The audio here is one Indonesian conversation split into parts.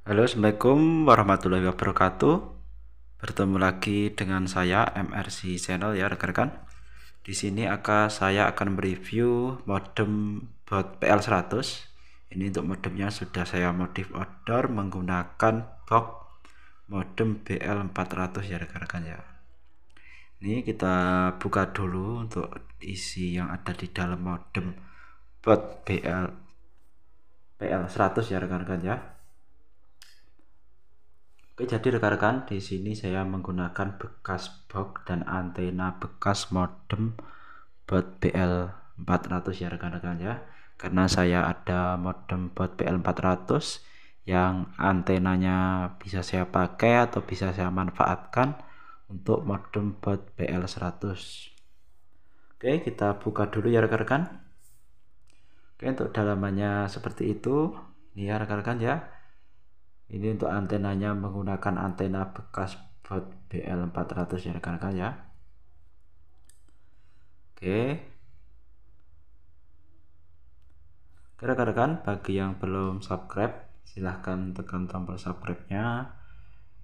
Halo, Assalamualaikum warahmatullahi wabarakatuh. Bertemu lagi dengan saya MRC Channel ya rekan-rekan. Di sini akan saya akan mereview modem bot PL100. Ini untuk modemnya sudah saya modif order menggunakan box modem BL400 ya rekan-rekan ya. Ini kita buka dulu untuk isi yang ada di dalam modem bot BL PL100 ya rekan-rekan ya Oke, jadi rekan-rekan, di sini saya menggunakan bekas box dan antena bekas modem buat BL400 ya rekan-rekan ya. Karena saya ada modem buat BL400 yang antenanya bisa saya pakai atau bisa saya manfaatkan untuk modem buat BL100. Oke, kita buka dulu ya rekan-rekan. Oke, untuk dalamannya seperti itu. Ini ya rekan-rekan ya ini untuk antenanya menggunakan antena bekas buat BL400 ya rekan-rekan ya oke oke rekan-rekan bagi yang belum subscribe silahkan tekan tombol subscribe nya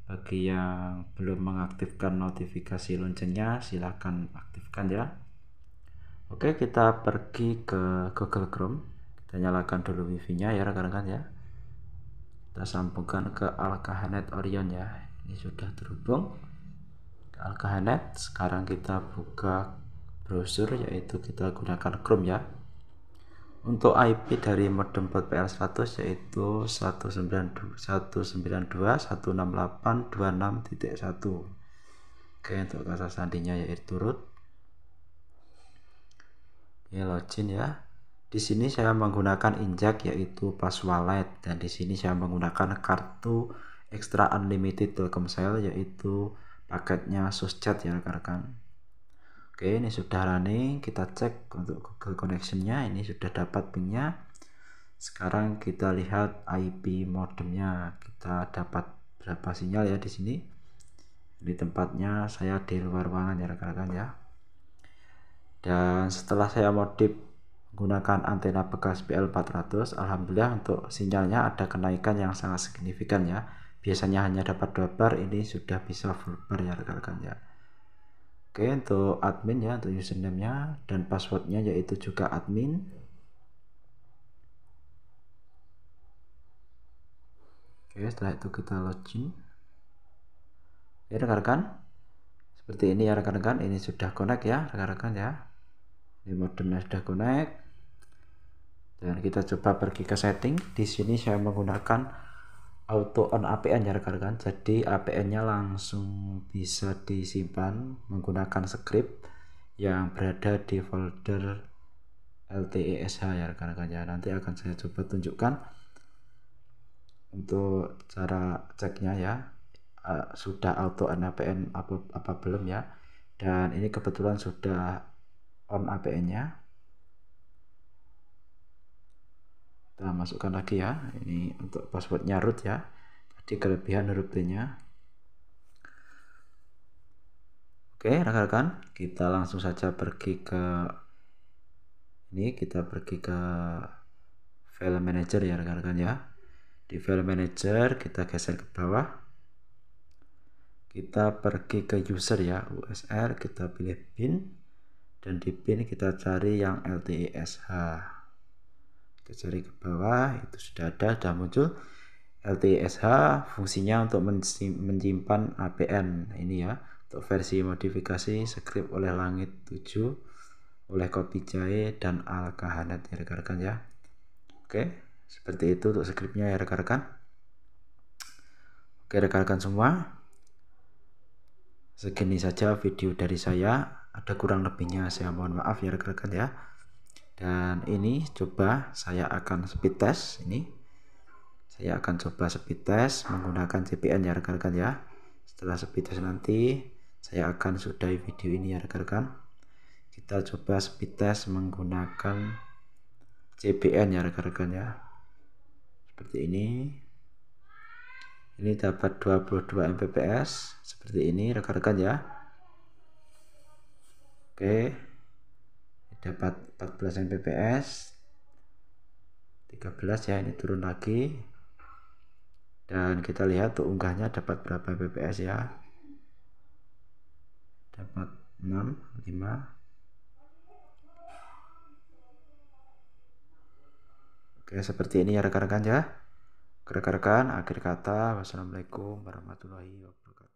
bagi yang belum mengaktifkan notifikasi loncengnya silahkan aktifkan ya oke kita pergi ke Google Chrome kita nyalakan dulu wifi nya ya rekan-rekan ya kita sambungkan ke alkahanet orion ya ini sudah terhubung ke alkahanet sekarang kita buka browser yaitu kita gunakan Chrome ya untuk IP dari modem port pl 100 yaitu 192.168.26.1. Oke untuk kata sandinya yaitu root ini login ya di sini saya menggunakan injak yaitu pas wallet dan di sini saya menggunakan kartu extra unlimited Telkomsel yaitu paketnya suschat ya rekan-rekan. Oke, ini sudah running, kita cek untuk Google connectionnya, ini sudah dapat ping-nya. Sekarang kita lihat IP modemnya, kita dapat berapa sinyal ya di sini. Ini tempatnya saya di luar ruangan ya rekan-rekan ya. Dan setelah saya modif gunakan antena bekas BL400 Alhamdulillah untuk sinyalnya ada kenaikan yang sangat signifikan ya biasanya hanya dapat 2 bar ini sudah bisa full bar ya rekan-rekan ya oke untuk admin ya untuk username nya dan passwordnya yaitu juga admin oke setelah itu kita login ya rekan-rekan seperti ini ya rekan-rekan ini sudah connect ya rekan-rekan ya ini modemnya sudah connect dan nah, kita coba pergi ke setting di sini saya menggunakan auto on APN ya rekan-rekan jadi APN nya langsung bisa disimpan menggunakan script yang berada di folder LTESH ya rekan-rekan ya nanti akan saya coba tunjukkan untuk cara ceknya ya sudah auto on APN apa, apa belum ya dan ini kebetulan sudah on APN nya kita masukkan lagi ya ini untuk passwordnya root ya jadi kelebihan huruf nya oke rekan-rekan kita langsung saja pergi ke ini kita pergi ke file manager ya rekan-rekan ya di file manager kita geser ke bawah kita pergi ke user ya USR kita pilih bin dan di bin kita cari yang sh kita ke bawah itu sudah ada sudah muncul LTSH fungsinya untuk menyimpan APN ini ya untuk versi modifikasi script oleh langit 7 oleh kopi jahe dan alkahanet ya rekan-rekan ya oke seperti itu untuk scriptnya ya rekan-rekan oke rekan-rekan semua segini saja video dari saya ada kurang lebihnya saya mohon maaf ya rekan-rekan ya dan ini coba saya akan speed test ini saya akan coba speed test menggunakan VPN ya rekan-rekan ya setelah speed test nanti saya akan sudahi video ini ya rekan-rekan kita coba speed test menggunakan VPN ya rekan-rekan ya seperti ini ini dapat 22 Mbps seperti ini rekan-rekan ya oke dapat 14 Mbps 13 ya ini turun lagi dan kita lihat tuh unggahnya dapat berapa Mbps ya dapat 6 5 Oke seperti ini ya rekan-rekan ya rekan-rekan akhir kata wassalamualaikum warahmatullahi wabarakatuh